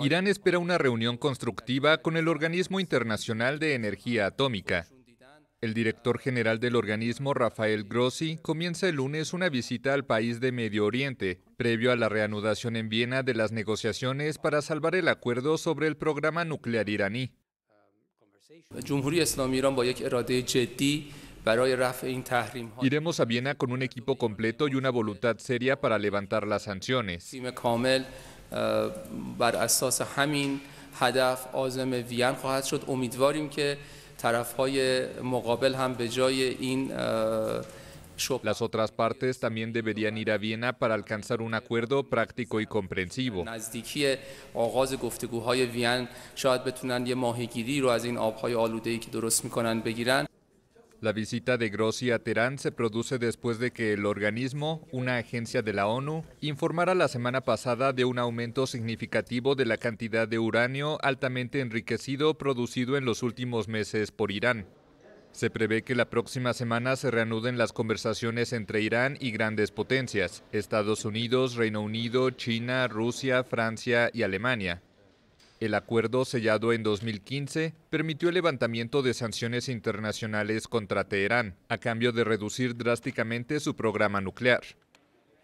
Irán espera una reunión constructiva con el Organismo Internacional de Energía Atómica. El director general del organismo, Rafael Grossi, comienza el lunes una visita al país de Medio Oriente, previo a la reanudación en Viena de las negociaciones para salvar el acuerdo sobre el programa nuclear iraní. جمهوری اسلامی ایران با یک اراده جدی برای رفع این تحریم ها iremos a viena con un equipo completo y una voluntad seria para levantar las sanciones بر اساس همین هدف عظیم وین خواهد شد امیدواریم که طرف های مقابل هم به جای این Las otras partes también deberían ir a Viena para alcanzar un acuerdo práctico y comprensivo. La visita de Grossi a Teherán se produce después de que el organismo, una agencia de la ONU, informara la semana pasada de un aumento significativo de la cantidad de uranio altamente enriquecido producido en los últimos meses por Irán. Se prevé que la próxima semana se reanuden las conversaciones entre Irán y grandes potencias, Estados Unidos, Reino Unido, China, Rusia, Francia y Alemania. El acuerdo sellado en 2015 permitió el levantamiento de sanciones internacionales contra Teherán, a cambio de reducir drásticamente su programa nuclear.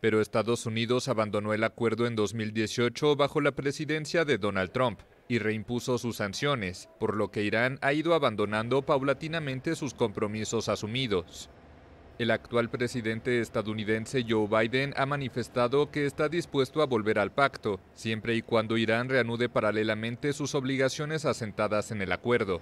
Pero Estados Unidos abandonó el acuerdo en 2018 bajo la presidencia de Donald Trump, y reimpuso sus sanciones, por lo que Irán ha ido abandonando paulatinamente sus compromisos asumidos. El actual presidente estadounidense Joe Biden ha manifestado que está dispuesto a volver al pacto, siempre y cuando Irán reanude paralelamente sus obligaciones asentadas en el acuerdo.